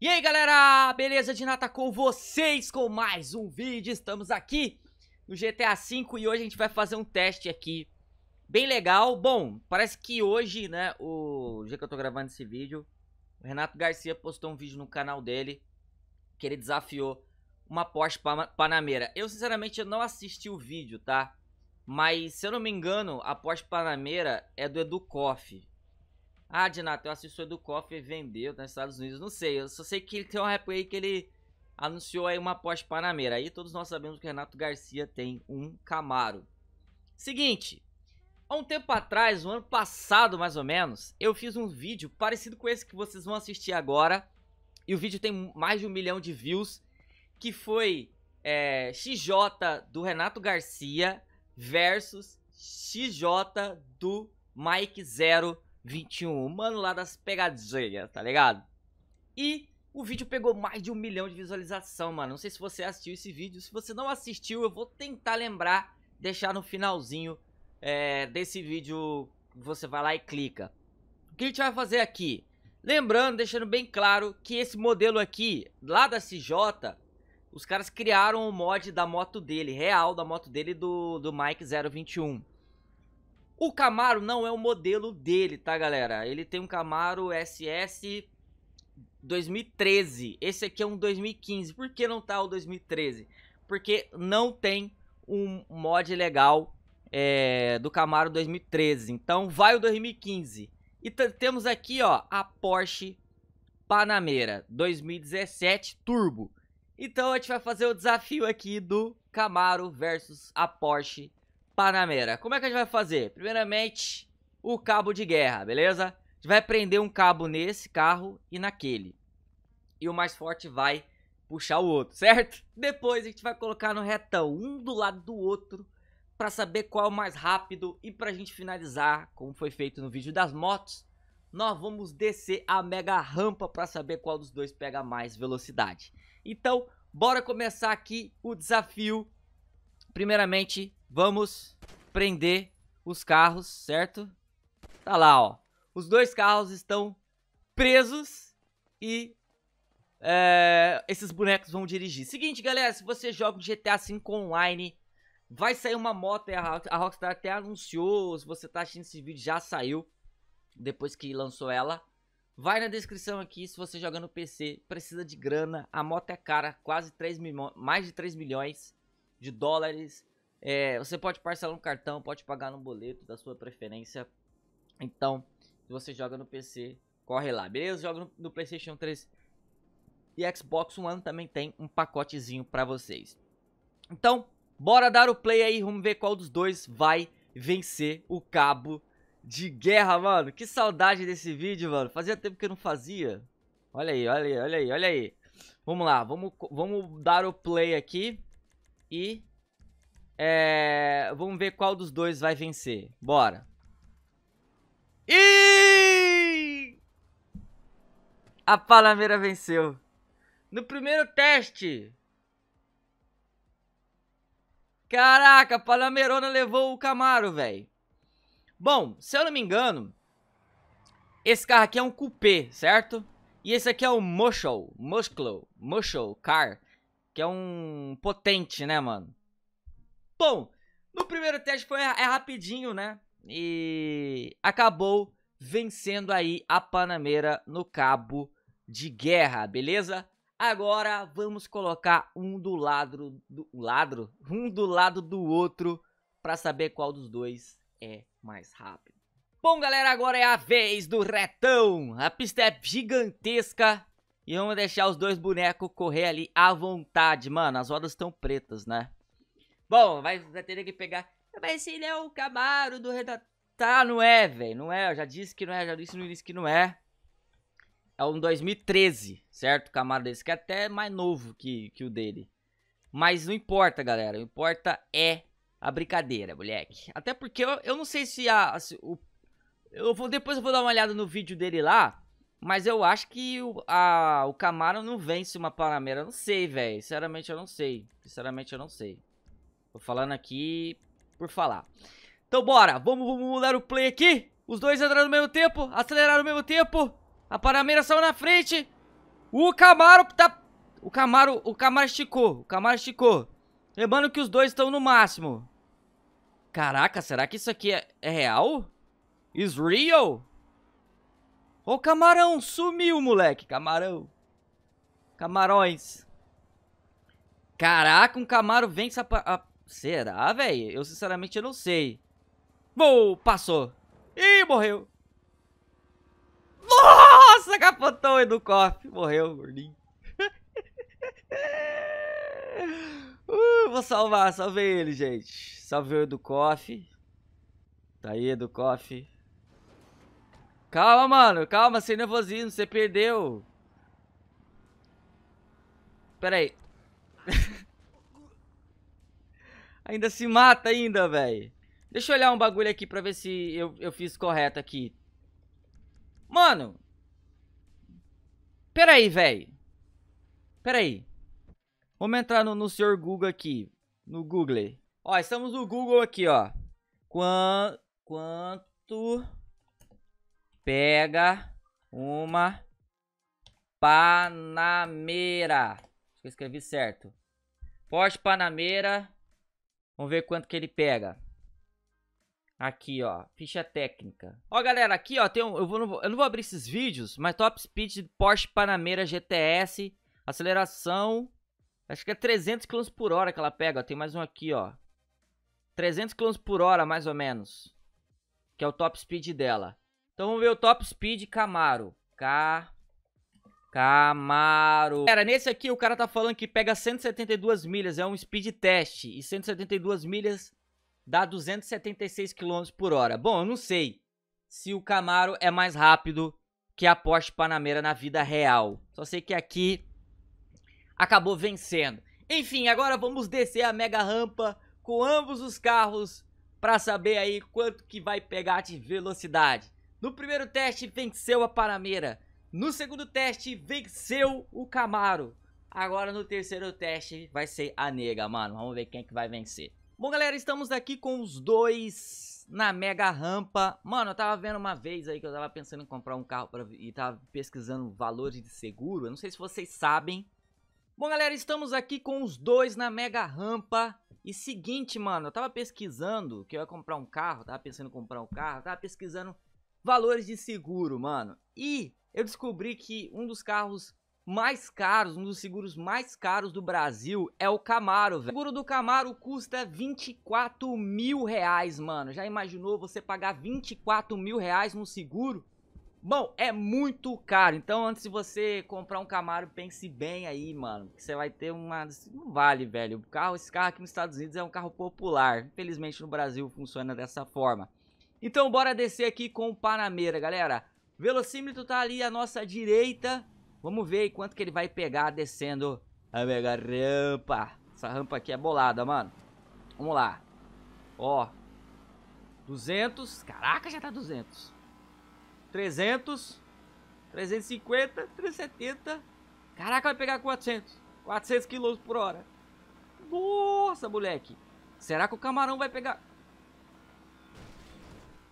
E aí galera, beleza de nata com vocês com mais um vídeo, estamos aqui no GTA V e hoje a gente vai fazer um teste aqui bem legal, bom, parece que hoje né, o, dia que eu tô gravando esse vídeo, o Renato Garcia postou um vídeo no canal dele que ele desafiou uma Porsche Panamera, eu sinceramente não assisti o vídeo tá, mas se eu não me engano a Porsche Panamera é do Edu Koff, ah, Dinato, o do cofre vendeu nos Estados Unidos. Não sei, eu só sei que ele tem um replay que ele anunciou aí uma pós Panamera. Aí todos nós sabemos que o Renato Garcia tem um Camaro. Seguinte, há um tempo atrás, um ano passado mais ou menos, eu fiz um vídeo parecido com esse que vocês vão assistir agora. E o vídeo tem mais de um milhão de views, que foi é, XJ do Renato Garcia versus XJ do Mike Zero 21, mano lá das pegadinhas, tá ligado? E o vídeo pegou mais de um milhão de visualização, mano. Não sei se você assistiu esse vídeo. Se você não assistiu, eu vou tentar lembrar, deixar no finalzinho é, desse vídeo. Você vai lá e clica. O que a gente vai fazer aqui? Lembrando, deixando bem claro que esse modelo aqui, lá da CJ, os caras criaram o mod da moto dele, real da moto dele do, do Mike 021. O Camaro não é o modelo dele, tá, galera? Ele tem um Camaro SS 2013. Esse aqui é um 2015. Por que não tá o 2013? Porque não tem um mod legal é, do Camaro 2013. Então vai o 2015. E temos aqui, ó, a Porsche Panamera 2017 Turbo. Então a gente vai fazer o desafio aqui do Camaro versus a Porsche Panamera. Como é que a gente vai fazer? Primeiramente, o cabo de guerra, beleza? A gente vai prender um cabo nesse carro e naquele. E o mais forte vai puxar o outro, certo? Depois a gente vai colocar no retão, um do lado do outro, para saber qual é o mais rápido e para a gente finalizar, como foi feito no vídeo das motos, nós vamos descer a mega rampa para saber qual dos dois pega mais velocidade. Então, bora começar aqui o desafio. Primeiramente, vamos prender os carros, certo? Tá lá, ó. Os dois carros estão presos e é, esses bonecos vão dirigir. Seguinte, galera, se você joga GTA V online, vai sair uma moto. A Rockstar até anunciou, se você tá assistindo esse vídeo, já saiu. Depois que lançou ela. Vai na descrição aqui, se você joga no PC, precisa de grana, a moto é cara, quase 3 mil, mais de 3 milhões de dólares. É, você pode parcelar no cartão, pode pagar no boleto da sua preferência. Então, se você joga no PC, corre lá, beleza? Joga no, no PlayStation 3 e Xbox One também tem um pacotezinho para vocês. Então, bora dar o play aí, vamos ver qual dos dois vai vencer o cabo de guerra, mano. Que saudade desse vídeo, mano. Fazia tempo que eu não fazia. Olha aí, olha aí, olha aí, olha aí. Vamos lá, vamos, vamos dar o play aqui e é, vamos ver qual dos dois vai vencer. Bora. E a Palameira venceu. No primeiro teste. Caraca, a levou o Camaro, velho. Bom, se eu não me engano, esse carro aqui é um coupé, certo? E esse aqui é o Muscle, Muscle, Muscle Car, que é um potente, né, mano? Bom, no primeiro teste foi é rapidinho, né? E acabou vencendo aí a Panameira no cabo de guerra, beleza? Agora vamos colocar um do lado do ladro, um do lado do outro para saber qual dos dois é mais rápido. Bom, galera, agora é a vez do retão. A pista é gigantesca e vamos deixar os dois bonecos correr ali à vontade, mano. As rodas estão pretas, né? Bom, vai, vai ter que pegar. Mas ele é o Camaro do redator. Tá, não é, velho. Não é. Eu já disse que não é. Já disse no início que não é. É um 2013, certo? O Camaro desse que é até mais novo que, que o dele. Mas não importa, galera. O importa é a brincadeira, moleque. Até porque eu, eu não sei se a. Se o, eu vou, depois eu vou dar uma olhada no vídeo dele lá. Mas eu acho que o, a, o Camaro não vence uma Panamera. Eu não sei, velho. Sinceramente, eu não sei. Sinceramente, eu não sei. Tô falando aqui por falar. Então bora, vamos, vamos mudar o play aqui. Os dois entraram ao mesmo tempo, aceleraram ao mesmo tempo. A Parameira saiu na frente. O Camaro tá... O Camaro, o Camaro esticou, o Camaro esticou. Lembrando que os dois estão no máximo. Caraca, será que isso aqui é, é real? Is real? Ó o camarão, sumiu, moleque. Camarão. Camarões. Caraca, um Camaro vence a, a Será, velho? Eu sinceramente não sei. Vou, passou. Ih, morreu. Nossa, capotou do Educoff. Morreu, gordinho. uh, vou salvar, salvei ele, gente. Salvei o Educoff. Tá aí, Educoff. Calma, mano. Calma, sem nervosismo. Você perdeu. Pera aí. Ainda se mata ainda, velho. Deixa eu olhar um bagulho aqui pra ver se eu, eu fiz correto aqui. Mano. Pera aí, velho. Pera aí. Vamos entrar no, no senhor Google aqui. No Google. Ó, estamos no Google aqui, ó. Quan, quanto pega uma panameira? Acho que eu escrevi certo. Forte panameira Vamos ver quanto que ele pega. Aqui, ó. Ficha técnica. Ó, galera, aqui, ó. Tem um, eu, vou, não vou, eu não vou abrir esses vídeos, mas top speed Porsche Panamera GTS. Aceleração. Acho que é 300 km por hora que ela pega. Ó, tem mais um aqui, ó. 300 km por hora, mais ou menos. Que é o top speed dela. Então vamos ver o top speed Camaro. Camaro. Camaro. Cara, nesse aqui o cara tá falando que pega 172 milhas, é um speed test. E 172 milhas dá 276 km por hora. Bom, eu não sei se o Camaro é mais rápido que a Porsche Panamera na vida real. Só sei que aqui acabou vencendo. Enfim, agora vamos descer a mega rampa com ambos os carros para saber aí quanto que vai pegar de velocidade. No primeiro teste venceu a Panamera no segundo teste, venceu o Camaro. Agora no terceiro teste vai ser a nega, mano. Vamos ver quem é que vai vencer. Bom, galera, estamos aqui com os dois na mega rampa. Mano, eu tava vendo uma vez aí que eu tava pensando em comprar um carro pra... e tava pesquisando valores de seguro. Eu não sei se vocês sabem. Bom, galera, estamos aqui com os dois na mega rampa. E seguinte, mano, eu tava pesquisando que eu ia comprar um carro, tava pensando em comprar um carro, tava pesquisando valores de seguro, mano. E eu descobri que um dos carros mais caros, um dos seguros mais caros do Brasil é o Camaro, velho. O seguro do Camaro custa 24 mil reais, mano. Já imaginou você pagar 24 mil reais no seguro? Bom, é muito caro. Então, antes de você comprar um Camaro, pense bem aí, mano. Que você vai ter uma. Não vale, velho. O carro, esse carro aqui nos Estados Unidos é um carro popular. Infelizmente, no Brasil funciona dessa forma. Então bora descer aqui com o Panameira, galera. Velocímetro tá ali à nossa direita. Vamos ver aí quanto que ele vai pegar descendo a mega rampa. Essa rampa aqui é bolada, mano. Vamos lá. Ó. 200. Caraca, já tá 200. 300. 350. 370. Caraca, vai pegar 400. 400 km por hora. Nossa, moleque. Será que o camarão vai pegar...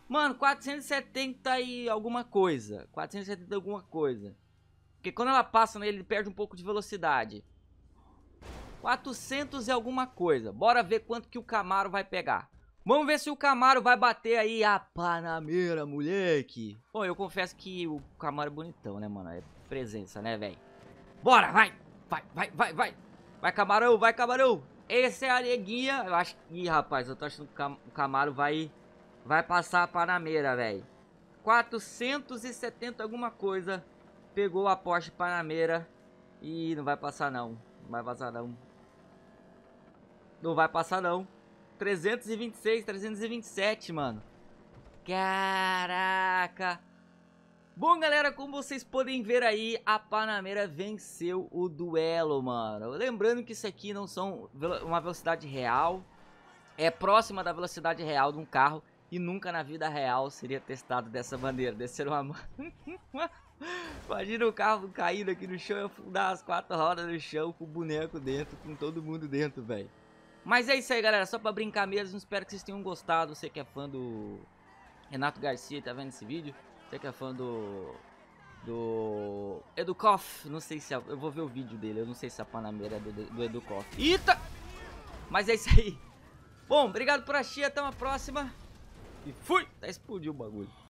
Mano, 470 e alguma coisa. 470 e alguma coisa. Porque quando ela passa nele, ele perde um pouco de velocidade. 400 e alguma coisa. Bora ver quanto que o Camaro vai pegar. Vamos ver se o Camaro vai bater aí a Panameira, moleque. Bom, eu confesso que o Camaro é bonitão, né, mano? É presença, né, velho? Bora, vai! Vai, vai, vai, vai! Vai, Camarão, vai, Camarão! esse é a alegria. Eu acho que... Ih, rapaz, eu tô achando que o Camaro vai... Vai passar a Panamera, velho. 470 alguma coisa. Pegou a Porsche Panamera. E não vai passar não. Não vai passar não. Não vai passar não. 326, 327, mano. Caraca. Bom, galera, como vocês podem ver aí, a Panamera venceu o duelo, mano. Lembrando que isso aqui não são uma velocidade real. É próxima da velocidade real de um carro e nunca na vida real seria testado dessa maneira. Descer né? uma. Imagina o carro caindo aqui no chão e afundar as quatro rodas no chão com o boneco dentro, com todo mundo dentro, velho. Mas é isso aí, galera. Só pra brincar mesmo. Espero que vocês tenham gostado. Você que é fã do Renato Garcia, tá vendo esse vídeo? Você que é fã do. Do. Educoff. Não sei se é... Eu vou ver o vídeo dele. Eu não sei se a Panameira é do, do Educoff. Eita! Mas é isso aí. Bom, obrigado por assistir. Até uma próxima. E fui! Até explodiu o bagulho.